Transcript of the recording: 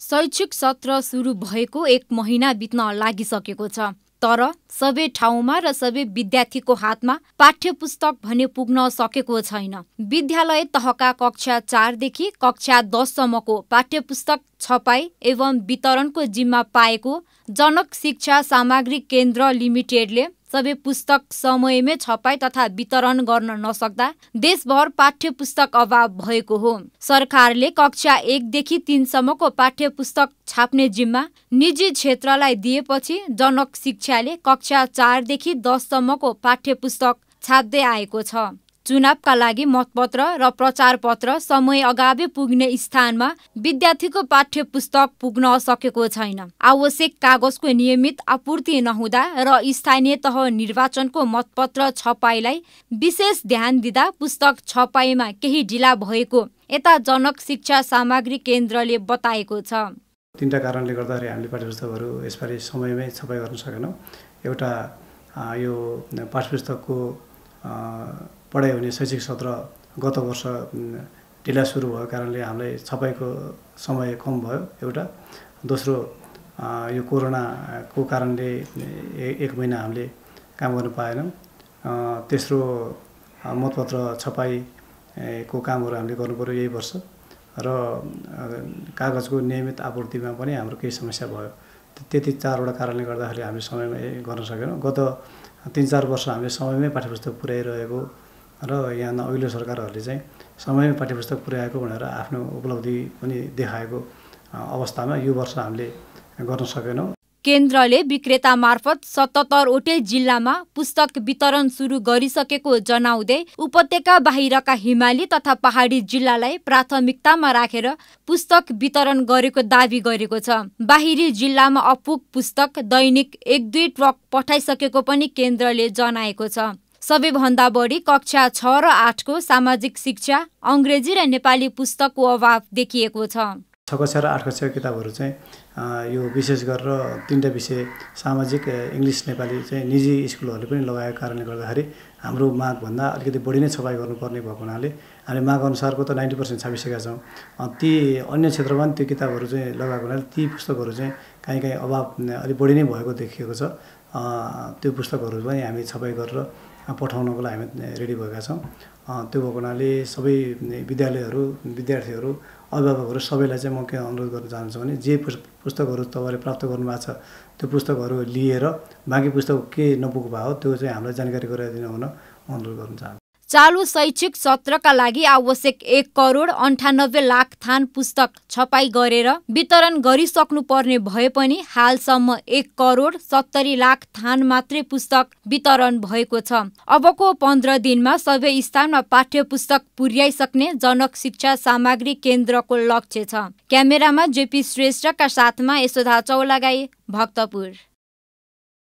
शैक्षिक सत्र सुरु भएको एक महिना बित्न लागिसकेको छ तर सबै ठाउँमा र सबै विद्यार्थीको हातमा पाठ्य पुस्तक भने पुग्न सकेको छैन विद्यालय तहका कक्षा चारदेखि कक्षा दससम्मको पाठ्य पुस्तक छपाई एवं वितरणको जिम्मा पाएको जनक शिक्षा सामग्री केन्द्र लिमिटेडले सबै पुस्तक समयमै छपाई तथा वितरण गर्न नसक्दा देशभर पाठ्य पुस्तक अभाव भएको हो सरकारले कक्षा एकदेखि तिनसम्मको पाठ्य पुस्तक छाप्ने जिम्मा निजी क्षेत्रलाई दिएपछि जनक शिक्षाले कक्षा चारदेखि दससम्मको पाठ्य पुस्तक छाप्दै आएको छ चुनावका लागि मतपत्र र प्रचार पत्र समय अगावै पुग्ने स्थानमा विद्यार्थीको पाठ्य पुस्तक पुग्न सकेको छैन आवश्यक कागजको नियमित आपूर्ति नहुँदा र स्थानीय तह निर्वाचनको मतपत्र छपाईलाई विशेष ध्यान दिँदा पुस्तक छपाईमा केही ढिला भएको यता जनक शिक्षा सामग्री केन्द्रले बताएको छ तिनवटा कारणले गर्दाखेरि हामीले पाठ्य पुस्तकहरू यसपालि समयमै छपाई गर्न सकेनौँ एउटा यो पाठ्य पुस्तकको पढाइ हुने शैक्षिक सत्र गत वर्ष ढिला सुरु भएको कारणले हामीलाई छपाईको समय कम भयो एउटा दोस्रो यो कोरोनाको कारणले एक महिना हामीले काम गर्नु पाएनौँ तेस्रो मतपत्र छपाईको कामहरू हामीले गर्नुपऱ्यो यही वर्ष र कागजको नियमित आपूर्तिमा पनि हाम्रो केही समस्या भयो त्यति चारवटा कारणले गर्दाखेरि हामी समयमै गर्न सकेनौँ गत तिन चार वर्ष हामीले समयमै पाठ्यपुस्तक पुर्याइरहेको र यहाँ अघिल्लो सरकारहरूले चाहिँ समयमा पाठ्यपुस्तक पुर्याएको भनेर आफ्नो उपलब्धि पनि देखाएको अवस्थामा यो वर्ष हामीले गर्न सकेनौँ केन्द्रले विक्रेता मार्फत सतहत्तरवटै जिल्लामा पुस्तक वितरण सुरु गरिसकेको जनाउँदै उपत्यका बाहिरका हिमाली तथा पहाडी जिल्लालाई प्राथमिकतामा राखेर पुस्तक वितरण गरेको दावी गरेको छ बाहिरी जिल्लामा अपुग पुस्तक दैनिक एक दुई ट्रक पठाइसकेको पनि केन्द्रले जनाएको छ सबैभन्दा बढी कक्षा छ र आठको सामाजिक शिक्षा अङ्ग्रेजी र नेपाली पुस्तकको अभाव देखिएको छ छ कक्षा र आठ कक्षाको किताबहरू चाहिँ यो विशेष गरेर तिनवटा विषय सामाजिक इङ्ग्लिस नेपाली चाहिँ निजी स्कुलहरूले पनि लगाएको कारणले गर्दाखेरि हाम्रो मागभन्दा अलिकति बढी नै छपाई गर्नुपर्ने भएको हुनाले हामी माग अनुसारको त नाइन्टी पर्सेन्ट छापिसकेका छौँ ती अन्य क्षेत्रमा पनि त्यो किताबहरू चाहिँ लगाएको हुनाले ती पुस्तकहरू चाहिँ कहीँ कहीँ अभाव अलिक बढी नै भएको देखिएको छ त्यो पुस्तकहरू पनि हामी छपाई गरेर पठाउनको लागि हामी रेडी भएका छौँ त्यो भएको हुनाले सबै विद्यालयहरू विद्यार्थीहरू अभिभावकहरू सबैलाई चाहिँ म के अनुरोध गर्न चाहन्छु भने जे पुस्तकहरू तपाईँले प्राप्त गर्नुभएको छ त्यो पुस्तकहरू लिएर बाँकी पुस्तक के नपुग्नु भएको त्यो चाहिँ हामीलाई जानकारी गराइदिनु हुन अनुरोध गर्न चाहन्छु चालु शैक्षिक सत्रका लागि आवश्यक एक करोड अन्ठानब्बे लाख थान पुस्तक छपाई गरेर वितरण गरिसक्नुपर्ने भए पनि हालसम्म एक करोड सत्तरी लाख थान मात्रै पुस्तक वितरण भएको छ अबको पन्ध्र दिनमा सबै स्थानमा पाठ्य पुस्तक पुर्याइसक्ने जनक शिक्षा सामग्री केन्द्रको लक्ष्य छ क्यामेरामा जेपी श्रेष्ठका साथमा यशोधा चौलागाई भक्तपुर